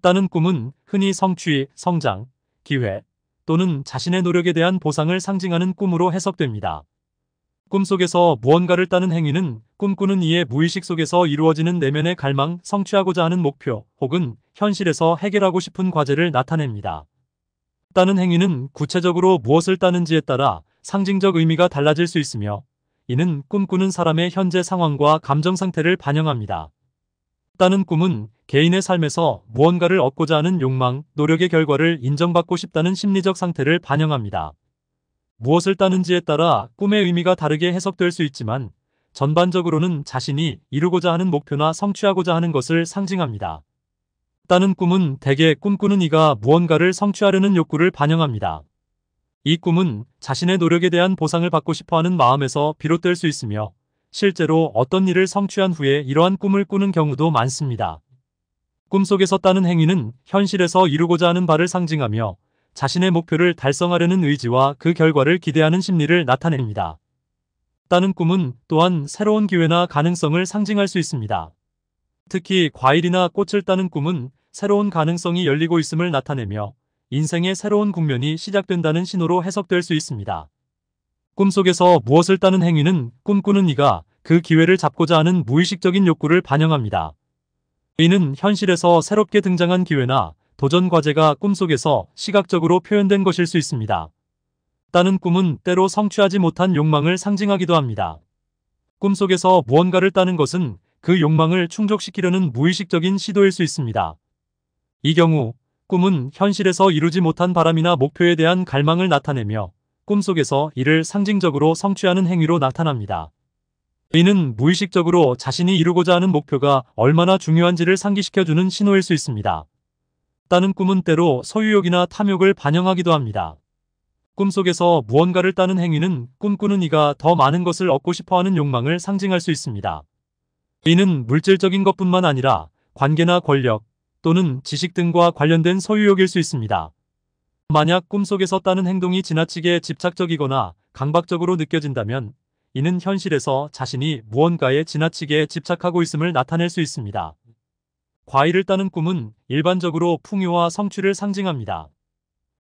따는 꿈은 흔히 성취, 성장, 기회 또는 자신의 노력에 대한 보상을 상징하는 꿈으로 해석됩니다. 꿈속에서 무언가를 따는 행위는 꿈꾸는 이의 무의식 속에서 이루어지는 내면의 갈망, 성취하고자 하는 목표 혹은 현실에서 해결하고 싶은 과제를 나타냅니다. 따는 행위는 구체적으로 무엇을 따는지에 따라 상징적 의미가 달라질 수 있으며 이는 꿈꾸는 사람의 현재 상황과 감정 상태를 반영합니다. 싶다는 꿈은 개인의 삶에서 무언가를 얻고자 하는 욕망, 노력의 결과를 인정받고 싶다는 심리적 상태를 반영합니다. 무엇을 따는지에 따라 꿈의 의미가 다르게 해석될 수 있지만 전반적으로는 자신이 이루고자 하는 목표나 성취하고자 하는 것을 상징합니다. 따는 꿈은 대개 꿈꾸는 이가 무언가를 성취하려는 욕구를 반영합니다. 이 꿈은 자신의 노력에 대한 보상을 받고 싶어하는 마음에서 비롯될 수 있으며 실제로 어떤 일을 성취한 후에 이러한 꿈을 꾸는 경우도 많습니다. 꿈속에서 따는 행위는 현실에서 이루고자 하는 바를 상징하며 자신의 목표를 달성하려는 의지와 그 결과를 기대하는 심리를 나타냅니다. 따는 꿈은 또한 새로운 기회나 가능성을 상징할 수 있습니다. 특히 과일이나 꽃을 따는 꿈은 새로운 가능성이 열리고 있음을 나타내며 인생의 새로운 국면이 시작된다는 신호로 해석될 수 있습니다. 꿈속에서 무엇을 따는 행위는 꿈꾸는 이가 그 기회를 잡고자 하는 무의식적인 욕구를 반영합니다. 이는 현실에서 새롭게 등장한 기회나 도전 과제가 꿈속에서 시각적으로 표현된 것일 수 있습니다. 따는 꿈은 때로 성취하지 못한 욕망을 상징하기도 합니다. 꿈속에서 무언가를 따는 것은 그 욕망을 충족시키려는 무의식적인 시도일 수 있습니다. 이 경우 꿈은 현실에서 이루지 못한 바람이나 목표에 대한 갈망을 나타내며 꿈속에서 이를 상징적으로 성취하는 행위로 나타납니다. 이는 무의식적으로 자신이 이루고자 하는 목표가 얼마나 중요한지를 상기시켜주는 신호일 수 있습니다. 따는 꿈은 때로 소유욕이나 탐욕을 반영하기도 합니다. 꿈속에서 무언가를 따는 행위는 꿈꾸는 이가 더 많은 것을 얻고 싶어하는 욕망을 상징할 수 있습니다. 이는 물질적인 것뿐만 아니라 관계나 권력 또는 지식 등과 관련된 소유욕일 수 있습니다. 만약 꿈속에서 따는 행동이 지나치게 집착적이거나 강박적으로 느껴진다면 이는 현실에서 자신이 무언가에 지나치게 집착하고 있음을 나타낼 수 있습니다. 과일을 따는 꿈은 일반적으로 풍요와 성취를 상징합니다.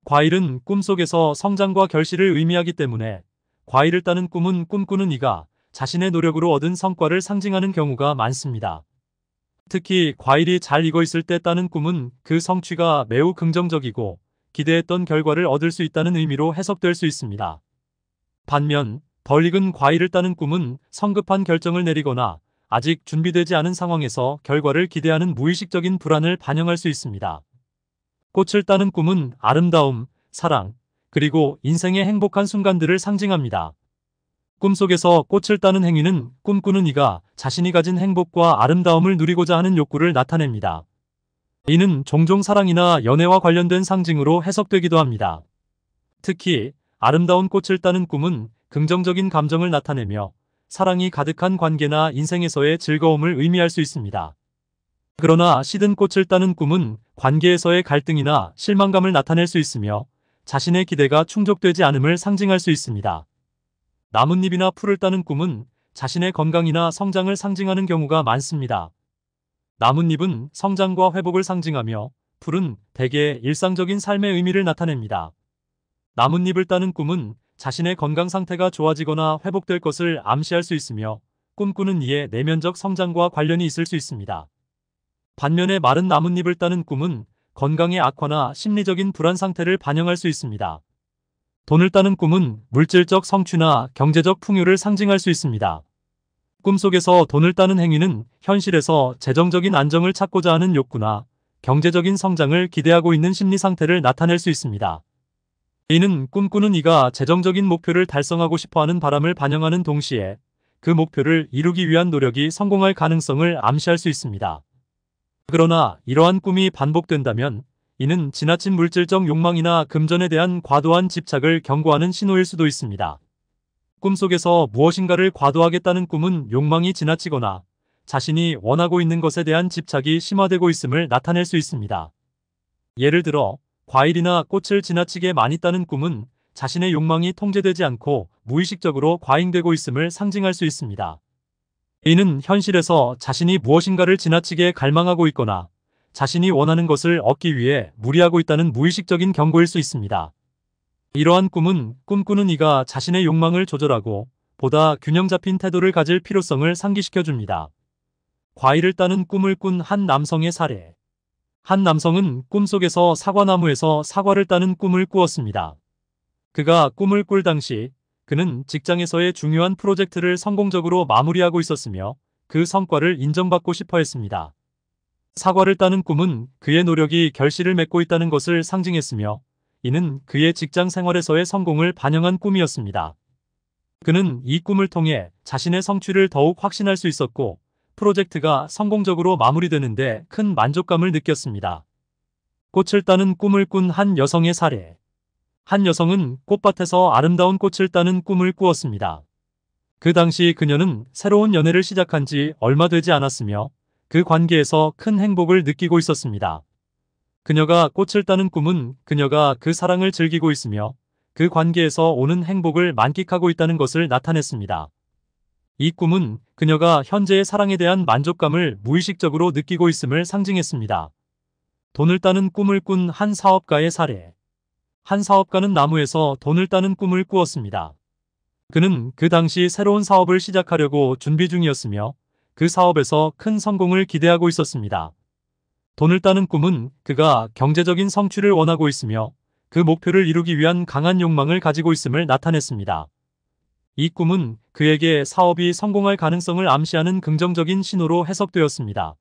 과일은 꿈속에서 성장과 결실을 의미하기 때문에 과일을 따는 꿈은 꿈꾸는 이가 자신의 노력으로 얻은 성과를 상징하는 경우가 많습니다. 특히 과일이 잘 익어 있을 때 따는 꿈은 그 성취가 매우 긍정적이고 기대했던 결과를 얻을 수 있다는 의미로 해석될 수 있습니다. 반면 덜 익은 과일을 따는 꿈은 성급한 결정을 내리거나 아직 준비되지 않은 상황에서 결과를 기대하는 무의식적인 불안을 반영할 수 있습니다. 꽃을 따는 꿈은 아름다움, 사랑, 그리고 인생의 행복한 순간들을 상징합니다. 꿈속에서 꽃을 따는 행위는 꿈꾸는 이가 자신이 가진 행복과 아름다움을 누리고자 하는 욕구를 나타냅니다. 이는 종종 사랑이나 연애와 관련된 상징으로 해석되기도 합니다. 특히 아름다운 꽃을 따는 꿈은 긍정적인 감정을 나타내며 사랑이 가득한 관계나 인생에서의 즐거움을 의미할 수 있습니다. 그러나 시든 꽃을 따는 꿈은 관계에서의 갈등이나 실망감을 나타낼 수 있으며 자신의 기대가 충족되지 않음을 상징할 수 있습니다. 나뭇잎이나 풀을 따는 꿈은 자신의 건강이나 성장을 상징하는 경우가 많습니다. 나뭇잎은 성장과 회복을 상징하며 풀은 대개 일상적인 삶의 의미를 나타냅니다. 나뭇잎을 따는 꿈은 자신의 건강 상태가 좋아지거나 회복될 것을 암시할 수 있으며 꿈꾸는 이의 내면적 성장과 관련이 있을 수 있습니다. 반면에 마른 나뭇잎을 따는 꿈은 건강의 악화나 심리적인 불안 상태를 반영할 수 있습니다. 돈을 따는 꿈은 물질적 성취나 경제적 풍요를 상징할 수 있습니다. 꿈속에서 돈을 따는 행위는 현실에서 재정적인 안정을 찾고자 하는 욕구나 경제적인 성장을 기대하고 있는 심리 상태를 나타낼 수 있습니다. 이는 꿈꾸는 이가 재정적인 목표를 달성하고 싶어하는 바람을 반영하는 동시에 그 목표를 이루기 위한 노력이 성공할 가능성을 암시할 수 있습니다. 그러나 이러한 꿈이 반복된다면 이는 지나친 물질적 욕망이나 금전에 대한 과도한 집착을 경고하는 신호일 수도 있습니다. 꿈속에서 무엇인가를 과도하겠다는 꿈은 욕망이 지나치거나 자신이 원하고 있는 것에 대한 집착이 심화되고 있음을 나타낼 수 있습니다. 예를 들어 과일이나 꽃을 지나치게 많이 따는 꿈은 자신의 욕망이 통제되지 않고 무의식적으로 과잉되고 있음을 상징할 수 있습니다. 이는 현실에서 자신이 무엇인가를 지나치게 갈망하고 있거나 자신이 원하는 것을 얻기 위해 무리하고 있다는 무의식적인 경고일 수 있습니다. 이러한 꿈은 꿈꾸는 이가 자신의 욕망을 조절하고 보다 균형 잡힌 태도를 가질 필요성을 상기시켜줍니다. 과일을 따는 꿈을 꾼 한 남성의 사례 한 남성은 꿈속에서 사과나무에서 사과를 따는 꿈을 꾸었습니다. 그가 꿈을 꿀 당시 그는 직장에서의 중요한 프로젝트를 성공적으로 마무리하고 있었으며 그 성과를 인정받고 싶어 했습니다. 사과를 따는 꿈은 그의 노력이 결실을 맺고 있다는 것을 상징했으며 이는 그의 직장 생활에서의 성공을 반영한 꿈이었습니다. 그는 이 꿈을 통해 자신의 성취를 더욱 확신할 수 있었고 프로젝트가 성공적으로 마무리되는데 큰 만족감을 느꼈습니다. 꽃을 따는 꿈을 꾼 한 여성의 사례 한 여성은 꽃밭에서 아름다운 꽃을 따는 꿈을 꾸었습니다. 그 당시 그녀는 새로운 연애를 시작한 지 얼마 되지 않았으며 그 관계에서 큰 행복을 느끼고 있었습니다. 그녀가 꽃을 따는 꿈은 그녀가 그 사랑을 즐기고 있으며 그 관계에서 오는 행복을 만끽하고 있다는 것을 나타냈습니다. 이 꿈은 그녀가 현재의 사랑에 대한 만족감을 무의식적으로 느끼고 있음을 상징했습니다. 돈을 따는 꿈을 꾼 한 사업가의 사례 한 사업가는 나무에서 돈을 따는 꿈을 꾸었습니다. 그는 그 당시 새로운 사업을 시작하려고 준비 중이었으며 그 사업에서 큰 성공을 기대하고 있었습니다. 돈을 따는 꿈은 그가 경제적인 성취를 원하고 있으며 그 목표를 이루기 위한 강한 욕망을 가지고 있음을 나타냈습니다. 이 꿈은 그에게 사업이 성공할 가능성을 암시하는 긍정적인 신호로 해석되었습니다.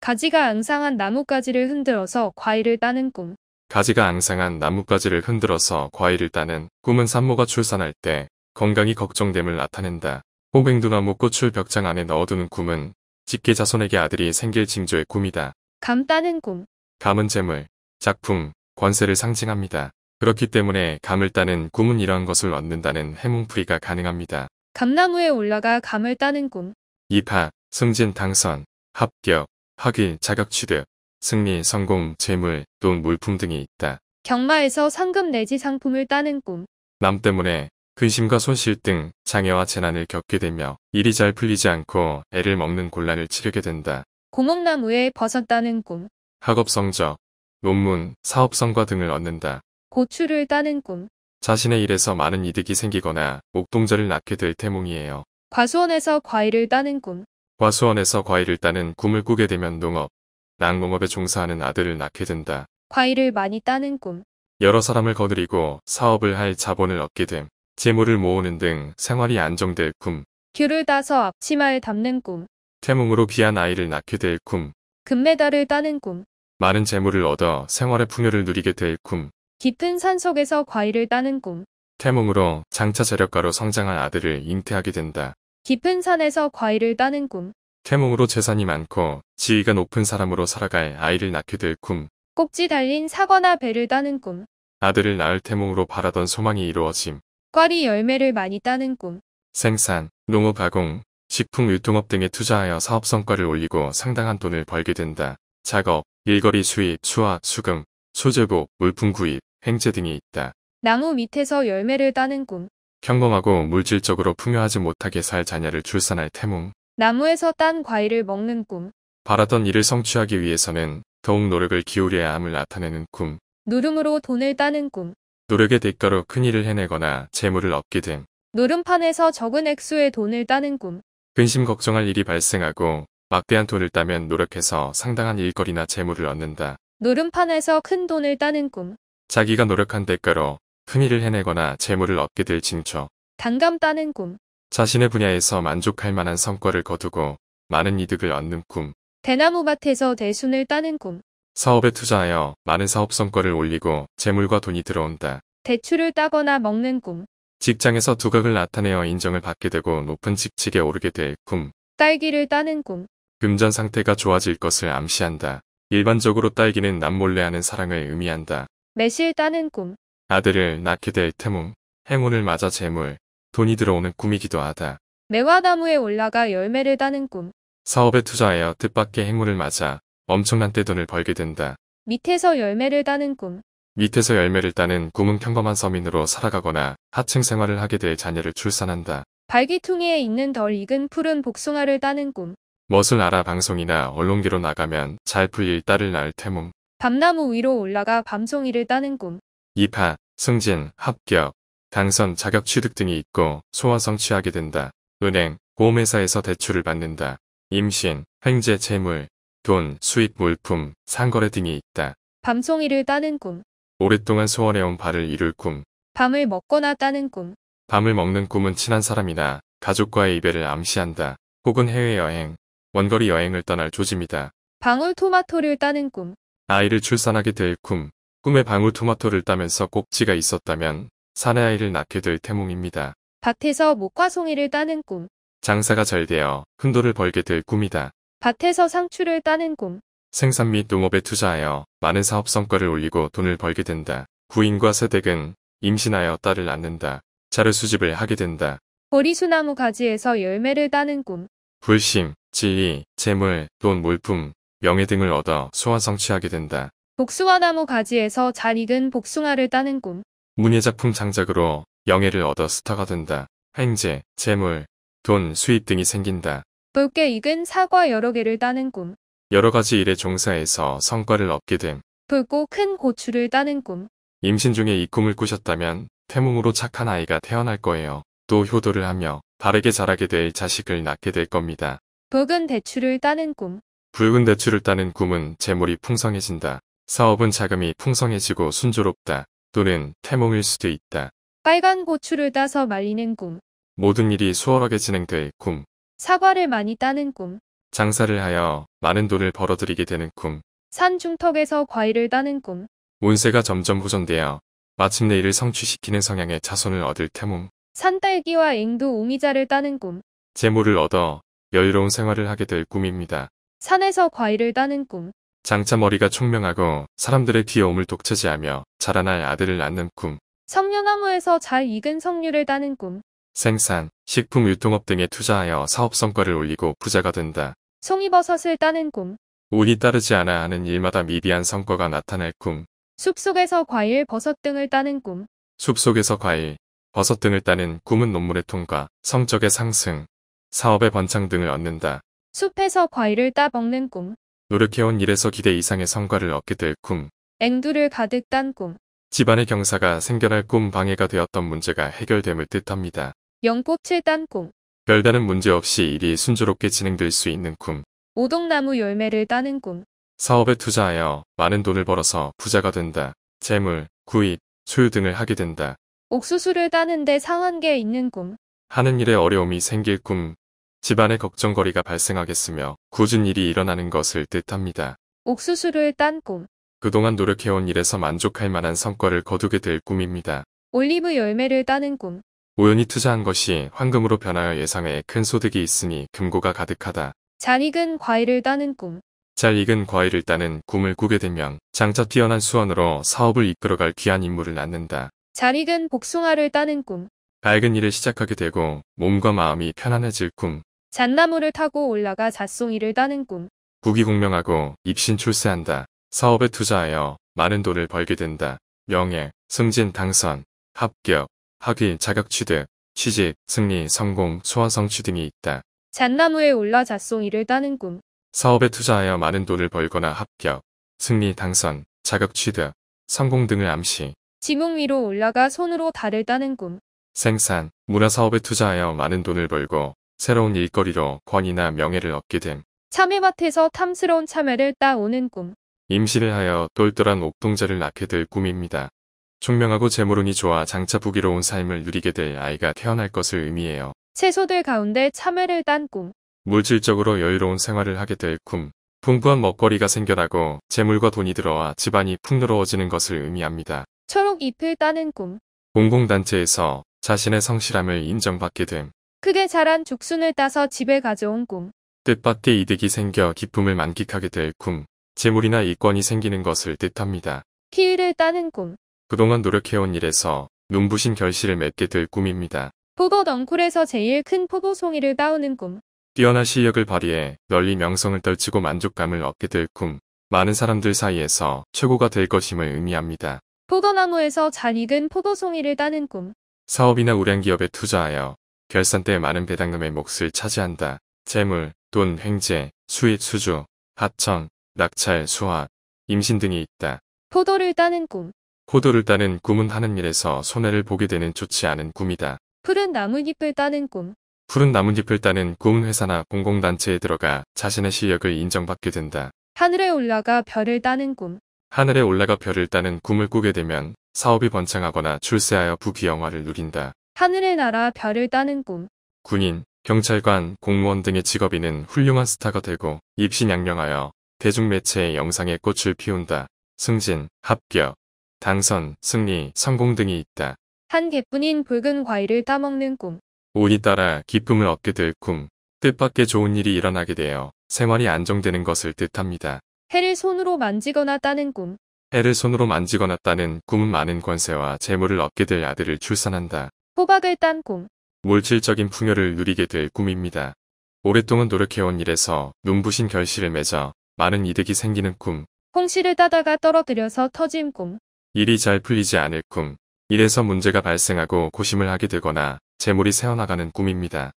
가지가 앙상한 나뭇가지를 흔들어서 과일을 따는 꿈. 가지가 앙상한 나뭇가지를 흔들어서 과일을 따는 꿈은 산모가 출산할 때 건강이 걱정됨을 나타낸다. 호백두나무 꽃을 벽장 안에 넣어두는 꿈은 직계 자손에게 아들이 생길 징조의 꿈이다. 감 따는 꿈. 감은 재물, 작품, 권세를 상징합니다. 그렇기 때문에 감을 따는 꿈은 이러한 것을 얻는다는 해몽풀이가 가능합니다. 감나무에 올라가 감을 따는 꿈. 입학, 승진 당선, 합격, 학위 자격 취득, 승리, 성공, 재물, 돈, 물품 등이 있다. 경마에서 상금 내지 상품을 따는 꿈. 남 때문에 근심과 손실 등 장애와 재난을 겪게 되며 일이 잘 풀리지 않고 애를 먹는 곤란을 치르게 된다. 고목나무에 벗섯따는 꿈, 학업 성적, 논문, 사업 성과 등을 얻는다. 고추를 따는 꿈, 자신의 일에서 많은 이득이 생기거나 목동자를 낳게 될 태몽이에요. 과수원에서 과일을 따는 꿈, 과수원에서 과일을 따는 꿈을 꾸게 되면 농업, 낙농업에 종사하는 아들을 낳게 된다. 과일을 많이 따는 꿈, 여러 사람을 거느리고 사업을 할 자본을 얻게 됨, 재물을 모으는 등 생활이 안정될 꿈, 귤을 따서 앞치마에 담는 꿈, 태몽으로 귀한 아이를 낳게 될 꿈, 금메달을 따는 꿈, 많은 재물을 얻어 생활의 풍요를 누리게 될 꿈, 깊은 산속에서 과일을 따는 꿈, 태몽으로 장차 재력가로 성장한 아들을 잉태하게 된다. 깊은 산에서 과일을 따는 꿈, 태몽으로 재산이 많고 지위가 높은 사람으로 살아갈 아이를 낳게 될 꿈, 꼭지 달린 사과나 배를 따는 꿈, 아들을 낳을 태몽으로 바라던 소망이 이루어짐, 꽈리 열매를 많이 따는 꿈, 생산, 농업 가공, 식품 유통업 등에 투자하여 사업 성과를 올리고 상당한 돈을 벌게 된다. 작업, 일거리 수입, 수화, 수금, 소재고, 물품 구입, 행제 등이 있다. 나무 밑에서 열매를 따는 꿈. 평범하고 물질적으로 풍요하지 못하게 살 자녀를 출산할 태몽. 나무에서 딴 과일을 먹는 꿈. 바라던 일을 성취하기 위해서는 더욱 노력을 기울여야 함을 나타내는 꿈. 누름으로 돈을 따는 꿈. 노력의 대가로 큰 일을 해내거나 재물을 얻게 됨. 노름판에서 적은 액수의 돈을 따는 꿈. 근심 걱정할 일이 발생하고 막대한 돈을 따면 노력해서 상당한 일거리나 재물을 얻는다. 노름판에서 큰 돈을 따는 꿈. 자기가 노력한 대가로 흥미를 해내거나 재물을 얻게 될 징조. 당감 따는 꿈. 자신의 분야에서 만족할 만한 성과를 거두고 많은 이득을 얻는 꿈. 대나무밭에서 대순을 따는 꿈. 사업에 투자하여 많은 사업 성과를 올리고 재물과 돈이 들어온다. 대출을 따거나 먹는 꿈. 직장에서 두각을 나타내어 인정을 받게 되고 높은 직책에 오르게 될 꿈. 딸기를 따는 꿈. 금전 상태가 좋아질 것을 암시한다. 일반적으로 딸기는 남몰래 하는 사랑을 의미한다. 매실 따는 꿈. 아들을 낳게 될 태몽. 행운을 맞아 재물. 돈이 들어오는 꿈이기도 하다. 매화나무에 올라가 열매를 따는 꿈. 사업에 투자하여 뜻밖의 행운을 맞아 엄청난 떼돈을 벌게 된다. 밑에서 열매를 따는 꿈. 밑에서 열매를 따는 구은 평범한 서민으로 살아가거나 하층 생활을 하게 될 자녀를 출산한다. 발기퉁이에 있는 덜 익은 푸른 복숭아를 따는 꿈. 멋을 알아 방송이나 언론기로 나가면 잘 풀릴 딸을 낳을 태몽. 밤나무 위로 올라가 밤송이를 따는 꿈. 입하, 승진, 합격, 당선, 자격 취득 등이 있고 소원성 취하게 된다. 은행, 보험회사에서 대출을 받는다. 임신, 횡재, 재물, 돈, 수입, 물품, 상거래 등이 있다. 밤송이를 따는 꿈. 오랫동안 소원해온 발을 이룰 꿈, 밤을 먹거나 따는 꿈, 밤을 먹는 꿈은 친한 사람이나 가족과의 이별을 암시한다. 혹은 해외여행, 원거리 여행을 떠날 조짐이다. 방울토마토를 따는 꿈, 아이를 출산하게 될 꿈, 꿈에 방울토마토를 따면서 꼭지가 있었다면 사내아이를 낳게 될 태몽입니다. 밭에서 목과 송이를 따는 꿈, 장사가 잘 되어 큰 돈을 벌게 될 꿈이다. 밭에서 상추를 따는 꿈, 생산 및 농업에 투자하여 많은 사업 성과를 올리고 돈을 벌게 된다. 구인과 세댁은 임신하여 딸을 낳는다. 자료 수집을 하게 된다. 보리수나무 가지에서 열매를 따는 꿈. 불심, 지위, 재물, 돈, 물품, 명예 등을 얻어 소원 성취하게 된다. 복숭아나무 가지에서 잘 익은 복숭아를 따는 꿈. 문예작품 창작으로 명예를 얻어 스타가 된다. 횡재, 재물, 돈, 수입 등이 생긴다. 붉게 익은 사과 여러 개를 따는 꿈. 여러 가지 일에 종사해서 성과를 얻게 됨. 붉고 큰 고추를 따는 꿈. 임신 중에 이 꿈을 꾸셨다면 태몽으로 착한 아이가 태어날 거예요. 또 효도를 하며 바르게 자라게 될 자식을 낳게 될 겁니다. 붉은 대추를 따는 꿈. 붉은 대추를 따는 꿈은 재물이 풍성해진다. 사업은 자금이 풍성해지고 순조롭다. 또는 태몽일 수도 있다. 빨간 고추를 따서 말리는 꿈. 모든 일이 수월하게 진행될 꿈. 사과를 많이 따는 꿈. 장사를 하여 많은 돈을 벌어들이게 되는 꿈. 산 중턱에서 과일을 따는 꿈. 운세가 점점 호전되어 마침내 이를 성취시키는 성향의 자손을 얻을 태몽. 산딸기와 앵두 우미자를 따는 꿈. 재물을 얻어 여유로운 생활을 하게 될 꿈입니다. 산에서 과일을 따는 꿈. 장차 머리가 총명하고 사람들의 귀여움을 독차지하며 자라날 아들을 낳는 꿈. 성류나무에서잘 익은 성류를 따는 꿈. 생산, 식품 유통업 등에 투자하여 사업 성과를 올리고 부자가 된다. 송이버섯을 따는 꿈. 운이 따르지 않아 하는 일마다 미비한 성과가 나타날 꿈. 숲속에서 과일, 버섯 등을 따는 꿈. 숲속에서 과일, 버섯 등을 따는 꿈은 논문의 통과, 성적의 상승, 사업의 번창 등을 얻는다. 숲에서 과일을 따 먹는 꿈. 노력해온 일에서 기대 이상의 성과를 얻게 될 꿈. 앵두를 가득 딴 꿈. 집안의 경사가 생겨날 꿈 방해가 되었던 문제가 해결됨을 뜻합니다. 영꽃 7단꿈 별다른 문제 없이 일이 순조롭게 진행될 수 있는 꿈. 오동나무 열매를 따는 꿈. 사업에 투자하여 많은 돈을 벌어서 부자가 된다. 재물, 구입, 소유 등을 하게 된다. 옥수수를 따는데 상한계 있는 꿈. 하는 일에 어려움이 생길 꿈. 집안에 걱정거리가 발생하겠으며 굳은 일이 일어나는 것을 뜻합니다. 옥수수를 딴 꿈. 그동안 노력해온 일에서 만족할 만한 성과를 거두게 될 꿈입니다. 올리브 열매를 따는 꿈. 우연히 투자한 것이 황금으로 변하여 예상외에 큰 소득이 있으니 금고가 가득하다. 잘 익은 과일을 따는 꿈. 잘 익은 과일을 따는 꿈을 꾸게 되면 장차 뛰어난 수완으로 사업을 이끌어갈 귀한 인물을 낳는다. 잘 익은 복숭아를 따는 꿈. 밝은 일을 시작하게 되고 몸과 마음이 편안해질 꿈. 잣나무를 타고 올라가 잣송이를 따는 꿈. 국귀공명하고 입신 출세한다. 사업에 투자하여 많은 돈을 벌게 된다. 명예, 승진, 당선, 합격, 학위, 자격 취득, 취직, 승리, 성공, 소원 성취 등이 있다. 잣나무에 올라 잣송이를 따는 꿈. 사업에 투자하여 많은 돈을 벌거나 합격, 승리, 당선, 자격 취득, 성공 등을 암시. 지붕 위로 올라가 손으로 달을 따는 꿈. 생산, 문화 사업에 투자하여 많은 돈을 벌고 새로운 일거리로 권위나 명예를 얻게 됨. 참외밭에서 탐스러운 참외를 따오는 꿈. 임신을 하여 똘똘한 옥동자를 낳게 될 꿈입니다. 총명하고 재물운이 좋아 장차 부기로운 삶을 누리게 될 아이가 태어날 것을 의미해요. 채소들 가운데 참외를 딴 꿈. 물질적으로 여유로운 생활을 하게 될 꿈. 풍부한 먹거리가 생겨나고 재물과 돈이 들어와 집안이 풍요로워지는 것을 의미합니다. 초록 잎을 따는 꿈. 공공단체에서 자신의 성실함을 인정받게 됨. 크게 자란 죽순을 따서 집에 가져온 꿈. 뜻밖의 이득이 생겨 기쁨을 만끽하게 될 꿈. 재물이나 이권이 생기는 것을 뜻합니다. 키위를 따는 꿈. 그동안 노력해온 일에서 눈부신 결실을 맺게 될 꿈입니다. 포봇 덩쿨에서 제일 큰 포보송이를 따오는 꿈. 뛰어난 실력을 발휘해 널리 명성을 떨치고 만족감을 얻게 될 꿈. 많은 사람들 사이에서 최고가 될 것임을 의미합니다. 포도나무에서 잘 익은 포도송이를 따는 꿈. 사업이나 우량기업에 투자하여 결산 때 많은 배당금의 몫을 차지한다. 재물, 돈, 횡재, 수입, 수주, 하청, 낙찰, 수화 임신 등이 있다. 포도를 따는 꿈. 포도를 따는 꿈은 하는 일에서 손해를 보게 되는 좋지 않은 꿈이다. 푸른 나뭇잎을 따는 꿈. 푸른 나뭇잎을 따는 꿈은 회사나 공공단체에 들어가 자신의 실력을 인정받게 된다. 하늘에 올라가 별을 따는 꿈. 하늘에 올라가 별을 따는 꿈을 꾸게 되면 사업이 번창하거나 출세하여 부귀영화를 누린다. 하늘을 날아 별을 따는 꿈. 군인, 경찰관, 공무원 등의 직업인은 훌륭한 스타가 되고 입신양명하여 대중매체의 영상에 꽃을 피운다. 승진, 합격, 당선, 승리, 성공 등이 있다. 한 개뿐인 붉은 과일을 따먹는 꿈. 우리따라 기쁨을 얻게 될 꿈. 뜻밖의 좋은 일이 일어나게 되어 생활이 안정되는 것을 뜻합니다. 해를 손으로 만지거나 따는 꿈. 해를 손으로 만지거나 따는 꿈은 많은 권세와 재물을 얻게 될 아들을 출산한다. 호박을 딴 꿈. 물질적인 풍요를 누리게 될 꿈입니다. 오랫동안 노력해온 일에서 눈부신 결실을 맺어 많은 이득이 생기는 꿈. 홍시를 따다가 떨어뜨려서 터진 꿈. 일이 잘 풀리지 않을 꿈, 일에서 문제가 발생하고 고심을 하게 되거나 재물이 새어나가는 꿈입니다.